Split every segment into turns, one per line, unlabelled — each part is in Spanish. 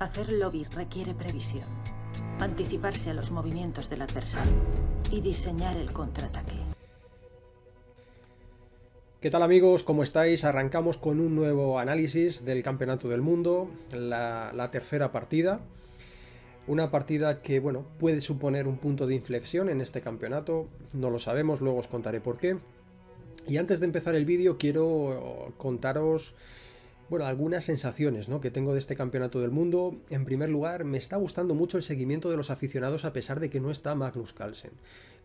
Hacer lobby requiere previsión, anticiparse a los movimientos del adversario y diseñar el contraataque. ¿Qué tal amigos? ¿Cómo estáis? Arrancamos con un nuevo análisis del Campeonato del Mundo, la, tercera partida. Una partida que, bueno, puede suponer un punto de inflexión en este campeonato, no lo sabemos, luego os contaré por qué. Y antes de empezar el vídeo quiero contaros bueno, algunas sensaciones ¿no? que tengo de este campeonato del mundo. En primer lugar, me está gustando mucho el seguimiento de los aficionados a pesar de que no está Magnus Carlsen.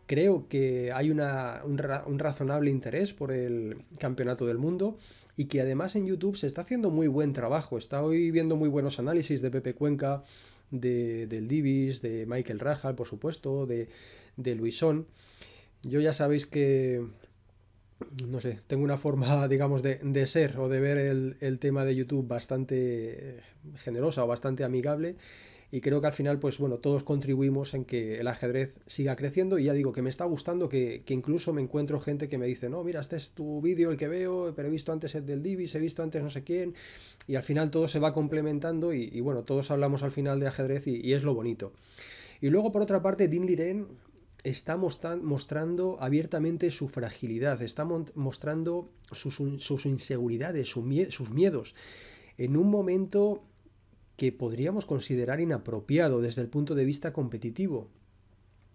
Creo que hay un, razonable interés por el campeonato del mundo y que además en YouTube se está haciendo muy buen trabajo. hoy viendo muy buenos análisis de Pepe Cuenca, del Divis, de Michael Rajal, por supuesto, de, de Luisón. Yo ya sabéis que no sé, tengo una forma, digamos, de, ser o de ver el, tema de YouTube bastante generosa o bastante amigable. Y creo que al final, pues bueno, todos contribuimos en que el ajedrez siga creciendo. Y ya digo que me está gustando que, incluso me encuentro gente que me dice, no, mira, este es tu vídeo, el que veo, pero he visto antes el del Divis, he visto antes no sé quién. Y al final todo se va complementando y, bueno, todos hablamos al final de ajedrez y, es lo bonito. Y luego, por otra parte, Dean Liren está mostrando abiertamente su fragilidad, está mostrando sus, inseguridades, sus miedos, en un momento que podríamos considerar inapropiado desde el punto de vista competitivo.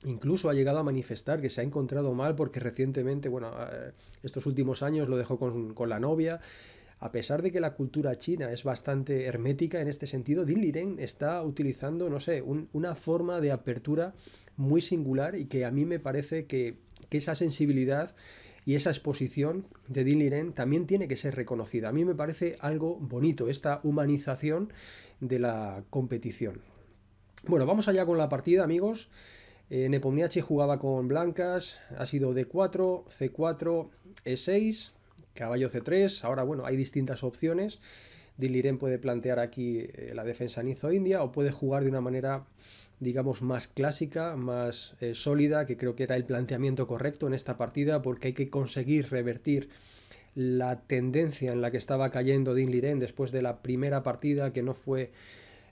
Incluso ha llegado a manifestar que se ha encontrado mal porque recientemente, bueno, eh, estos últimos años lo dejó con, con la novia a pesar de que la cultura china es bastante hermética en este sentido, Din Liren está utilizando, no sé, una forma de apertura muy singular y que a mí me parece que, esa sensibilidad y esa exposición de Din Liren también tiene que ser reconocida. A mí me parece algo bonito esta humanización de la competición. Bueno, vamos allá con la partida, amigos. Eh, jugaba con blancas, ha sido D4, C4, E6, Caballo C3, ahora bueno, hay distintas opciones. Liren puede plantear aquí eh, la defensa nizo-india o puede jugar de una manera, digamos, más clásica, más eh, sólida, que creo que era el planteamiento correcto en esta partida, porque hay que conseguir revertir la tendencia en la que estaba cayendo Din Liren después de la primera partida que no fue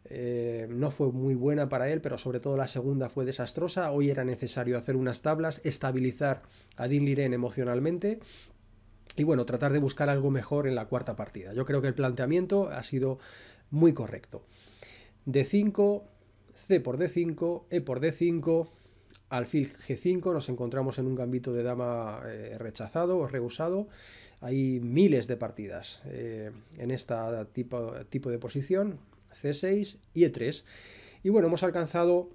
eh, no fue muy buena para él, pero sobre todo la segunda fue desastrosa. Hoy era necesario hacer unas tablas, estabilizar a Din Liren emocionalmente y bueno, tratar de buscar algo mejor en la cuarta partida. Yo creo que el planteamiento ha sido muy correcto. D5, C por D5, E por D5, alfil G5, nos encontramos en un gambito de dama eh, rechazado o rehusado. Hay miles de partidas eh, en este tipo, tipo de posición, C6 y E3. Y bueno, hemos alcanzado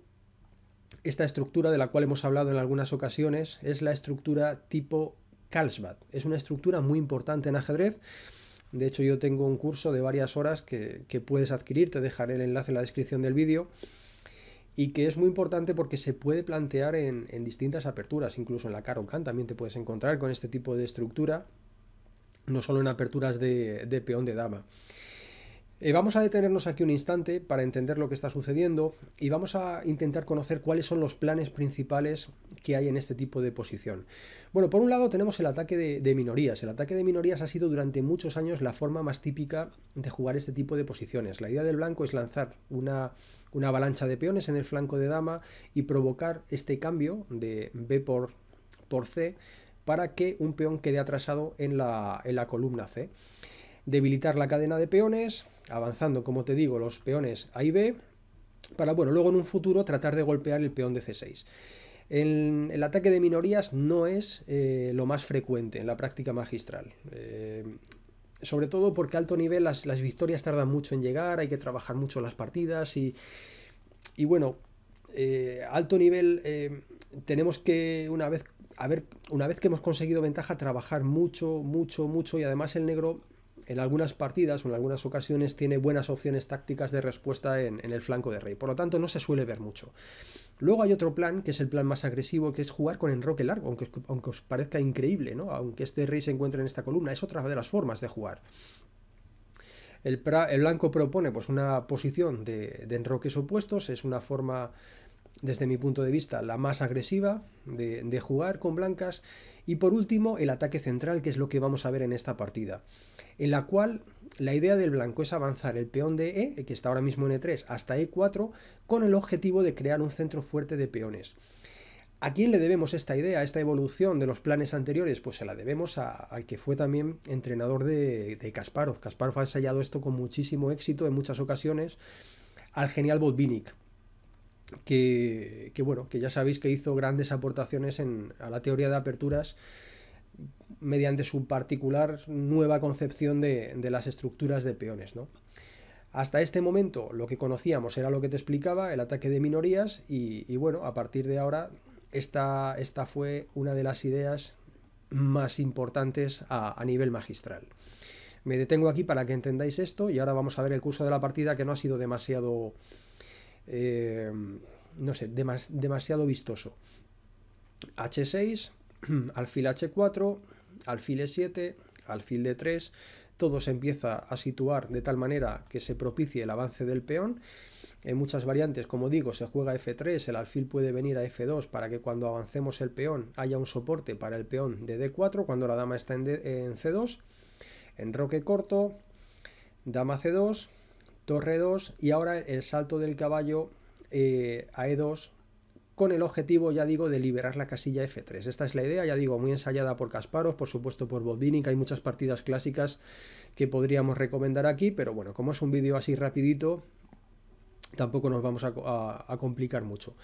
esta estructura de la cual hemos hablado en algunas ocasiones, es la estructura tipo Karlsbad. Es una estructura muy importante en ajedrez. De hecho, yo tengo un curso de varias horas que, puedes adquirir, te dejaré el enlace en la descripción del vídeo y que es muy importante porque se puede plantear en, distintas aperturas, incluso en la Caro Khan también te puedes encontrar con este tipo de estructura, no solo en aperturas de peón de dama. Eh, vamos a detenernos aquí un instante para entender lo que está sucediendo y vamos a intentar conocer cuáles son los planes principales que hay en este tipo de posición. Bueno, por un lado tenemos el ataque de, minorías. El ataque de minorías ha sido durante muchos años la forma más típica de jugar este tipo de posiciones. La idea del blanco es lanzar una, avalancha de peones en el flanco de dama y provocar este cambio de B por, por C para que un peón quede atrasado en la, en la columna C. Debilitar la cadena de peones, avanzando, como te digo, los peones A y B, para, bueno, luego en un futuro tratar de golpear el peón de C6. El, ataque de minorías no es eh, lo más frecuente en la práctica magistral. Eh, sobre todo porque a alto nivel las, victorias tardan mucho en llegar, hay que trabajar mucho las partidas y, bueno, a eh, alto nivel tenemos que una vez a ver, una vez que hemos conseguido ventaja, trabajar mucho, mucho, mucho y además el negro en algunas partidas o en algunas ocasiones tiene buenas opciones tácticas de respuesta en, el flanco de rey. Por lo tanto, no se suele ver mucho. Luego hay otro plan, que es el plan más agresivo, que es jugar con enroque largo, aunque, os parezca increíble, ¿no? Aunque este rey se encuentre en esta columna, es otra de las formas de jugar. El, blanco propone pues, una posición de enroques opuestos, es una forma desde mi punto de vista, la más agresiva de, jugar con blancas. Y por último, el ataque central, que es lo que vamos a ver en esta partida, en la cual la idea del blanco es avanzar el peón de E, que está ahora mismo en E3, hasta E4, con el objetivo de crear un centro fuerte de peones. ¿A quién le debemos esta idea, esta evolución de los planes anteriores? Pues se la debemos al que fue también entrenador de, de Kasparov. Kasparov ha ensayado esto con muchísimo éxito en muchas ocasiones, al genial Botvinnik que, bueno, que ya sabéis que hizo grandes aportaciones en, a la teoría de aperturas mediante su particular nueva concepción de, las estructuras de peones. Hasta este momento lo que conocíamos era lo que te explicaba, el ataque de minorías, y, bueno, a partir de ahora esta, esta, fue una de las ideas más importantes a nivel magistral. Me detengo aquí para que entendáis esto y ahora vamos a ver el curso de la partida que no ha sido demasiado eh, no sé, demasiado vistoso. H6, alfil H4, alfil E7, alfil D3, todo se empieza a situar de tal manera que se propicie el avance del peón. En muchas variantes, como digo, se juega F3, el alfil puede venir a F2 para que cuando avancemos el peón haya un soporte para el peón de D4 cuando la dama está en, en C2. en roque corto, dama C2, re 2 y ahora el salto del caballo eh, a E2 con el objetivo, ya digo, de liberar la casilla F3. Esta es la idea, ya digo, muy ensayada por Kasparov, por supuesto por Bobdini, hay muchas partidas clásicas que podríamos recomendar aquí, pero bueno, como es un vídeo así rapidito, tampoco nos vamos a, complicar mucho.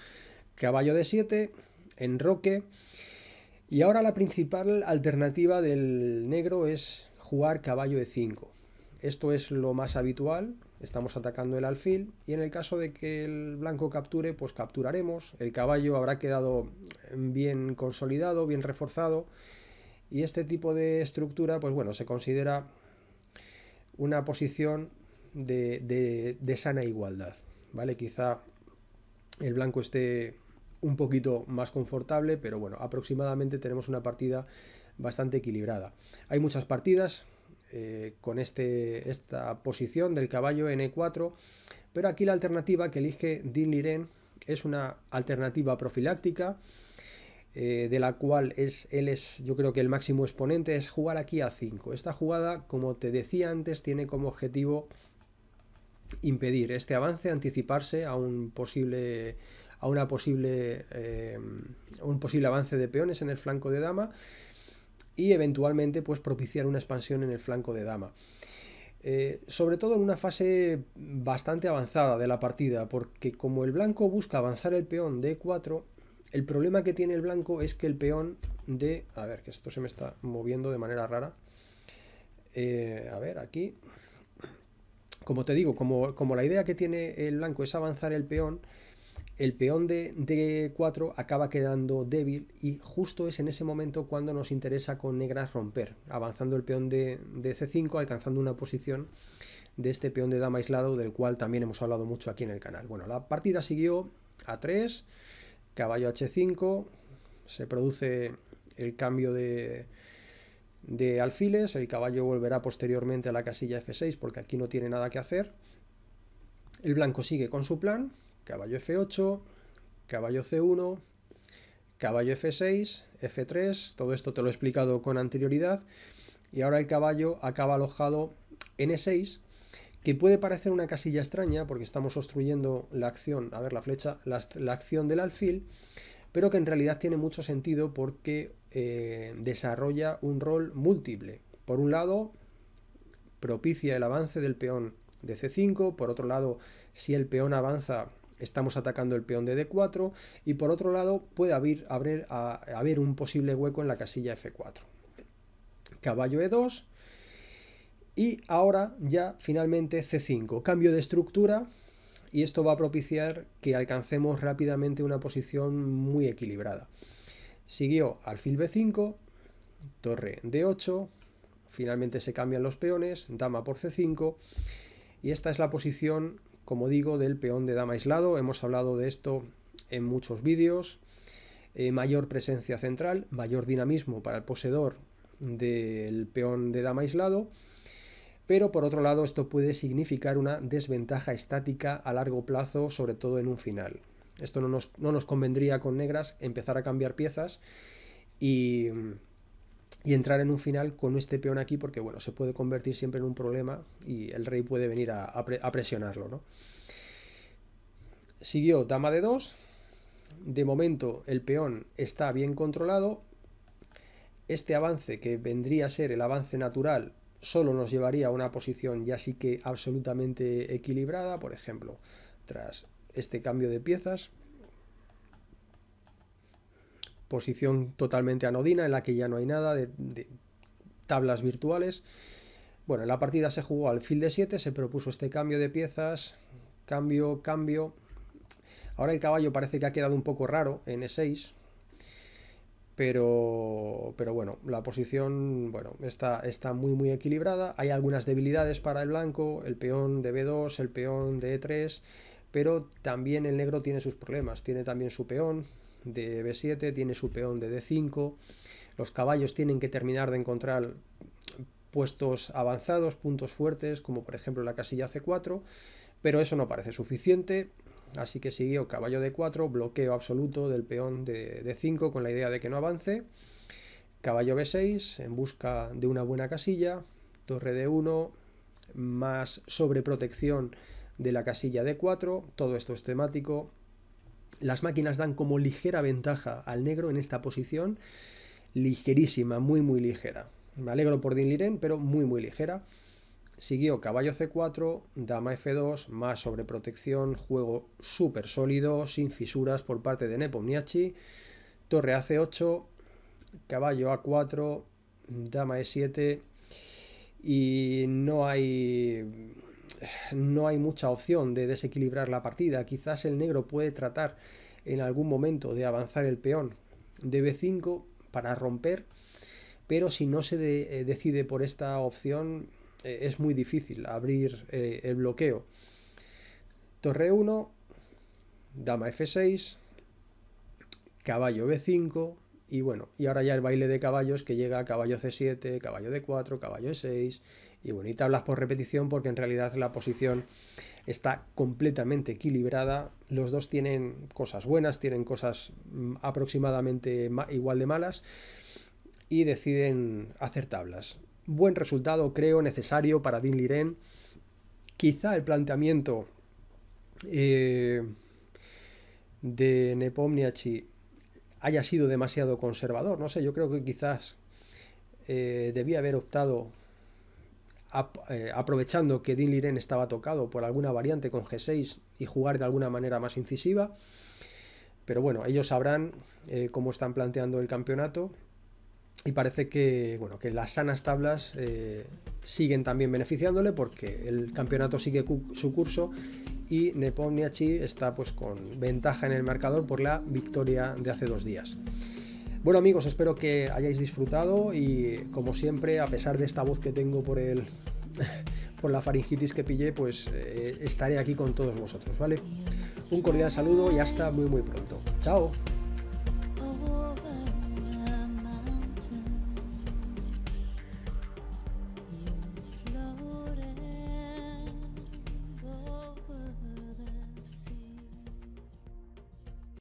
Caballo de 7, roque y ahora la principal alternativa del negro es jugar caballo de 5. Esto es lo más habitual, estamos atacando el alfil y en el caso de que el blanco capture, pues capturaremos, el caballo habrá quedado bien consolidado, bien reforzado y este tipo de estructura, pues bueno, se considera una posición de, sana igualdad, ¿vale? Quizá el blanco esté un poquito más confortable, pero bueno, aproximadamente tenemos una partida bastante equilibrada. Hay muchas partidas, eh, con este, esta posición del caballo N4, pero aquí la alternativa que elige Din Liren es una alternativa profiláctica, eh, de la cual es, él es yo creo que el máximo exponente, es jugar aquí a 5. Esta jugada, como te decía antes, tiene como objetivo impedir este avance, anticiparse a un posible a una posible eh, un posible avance de peones en el flanco de dama y eventualmente pues, propiciar una expansión en el flanco de dama. Eh, sobre todo en una fase bastante avanzada de la partida, porque como el blanco busca avanzar el peón de 4 el problema que tiene el blanco es que el peón de... A ver, que esto se me está moviendo de manera rara. Eh, a ver, aquí... Como te digo, como, como, la idea que tiene el blanco es avanzar el peón, el peón de D4 acaba quedando débil y justo es en ese momento cuando nos interesa con negras romper, avanzando el peón de, C5, alcanzando una posición de este peón de dama aislado, del cual también hemos hablado mucho aquí en el canal. Bueno, la partida siguió a 3, caballo H5, se produce el cambio de, de alfiles, el caballo volverá posteriormente a la casilla F6 porque aquí no tiene nada que hacer. El blanco sigue con su plan, caballo F8, caballo C1, caballo F6, F3, todo esto te lo he explicado con anterioridad, y ahora el caballo acaba alojado en e 6 que puede parecer una casilla extraña porque estamos obstruyendo la acción, a ver la flecha, la, acción del alfil, pero que en realidad tiene mucho sentido porque eh, desarrolla un rol múltiple. Por un lado, propicia el avance del peón de C5, por otro lado, si el peón avanza estamos atacando el peón de D4 y por otro lado puede haber, un posible hueco en la casilla F4. Caballo E2 y ahora ya finalmente C5. Cambio de estructura y esto va a propiciar que alcancemos rápidamente una posición muy equilibrada. Siguió alfil B5, torre D8, finalmente se cambian los peones, dama por C5 y esta es la posición como digo, del peón de dama aislado. Hemos hablado de esto en muchos vídeos. Eh, mayor presencia central, mayor dinamismo para el poseedor del peón de dama aislado. Pero por otro lado, esto puede significar una desventaja estática a largo plazo, sobre todo en un final. Esto no nos, no nos convendría con negras empezar a cambiar piezas y y entrar en un final con este peón aquí porque bueno, se puede convertir siempre en un problema y el rey puede venir a, presionarlo. ¿no? Siguió dama de 2, de momento el peón está bien controlado, este avance que vendría a ser el avance natural solo nos llevaría a una posición ya sí que absolutamente equilibrada, por ejemplo, tras este cambio de piezas, posición totalmente anodina en la que ya no hay nada de, tablas virtuales. Bueno, la partida se jugó al fil de 7, se propuso este cambio de piezas, cambio, cambio. Ahora el caballo parece que ha quedado un poco raro en E6, pero, bueno, la posición bueno, está, está muy muy equilibrada. Hay algunas debilidades para el blanco, el peón de B2, el peón de E3, pero también el negro tiene sus problemas, tiene también su peón, de B7, tiene su peón de D5. Los caballos tienen que terminar de encontrar puestos avanzados, puntos fuertes, como por ejemplo la casilla C4, pero eso no parece suficiente, así que siguió caballo D4, bloqueo absoluto del peón de D5 con la idea de que no avance, caballo B6 en busca de una buena casilla, torre D1, más sobreprotección de la casilla D4, todo esto es temático, las máquinas dan como ligera ventaja al negro en esta posición, ligerísima, muy muy ligera. Me alegro por Din Liren, pero muy muy ligera. Siguió caballo C4, dama F2, más sobreprotección, juego súper sólido, sin fisuras por parte de nepomniachi Torre AC8, caballo A4, dama E7 y no hay no hay mucha opción de desequilibrar la partida. Quizás el negro puede tratar en algún momento de avanzar el peón de B5 para romper, pero si no se eh, decide por esta opción eh, es muy difícil abrir eh, el bloqueo. Torre 1, dama F6, caballo B5 y bueno, y ahora ya el baile de caballos que llega a caballo C7, caballo D4, caballo E6 y bonita hablas tablas por repetición porque en realidad la posición está completamente equilibrada. Los dos tienen cosas buenas, tienen cosas mm, aproximadamente igual de malas y deciden hacer tablas. Buen resultado, creo, necesario para Dean Liren. Quizá el planteamiento eh, de Nepomniachi haya sido demasiado conservador. No sé, yo creo que quizás eh, debía haber optado eh, aprovechando que Din Liren estaba tocado por alguna variante con G6 y jugar de alguna manera más incisiva. Pero bueno, ellos sabrán eh, cómo están planteando el campeonato. Y parece que, bueno, que las sanas tablas eh, siguen también beneficiándole porque el campeonato sigue su curso y Nepomniachi está pues con ventaja en el marcador por la victoria de hace dos días. Bueno amigos, espero que hayáis disfrutado y como siempre, a pesar de esta voz que tengo por el por la faringitis que pillé, pues eh, estaré aquí con todos vosotros, ¿vale? Un cordial saludo y hasta muy muy pronto. Chao.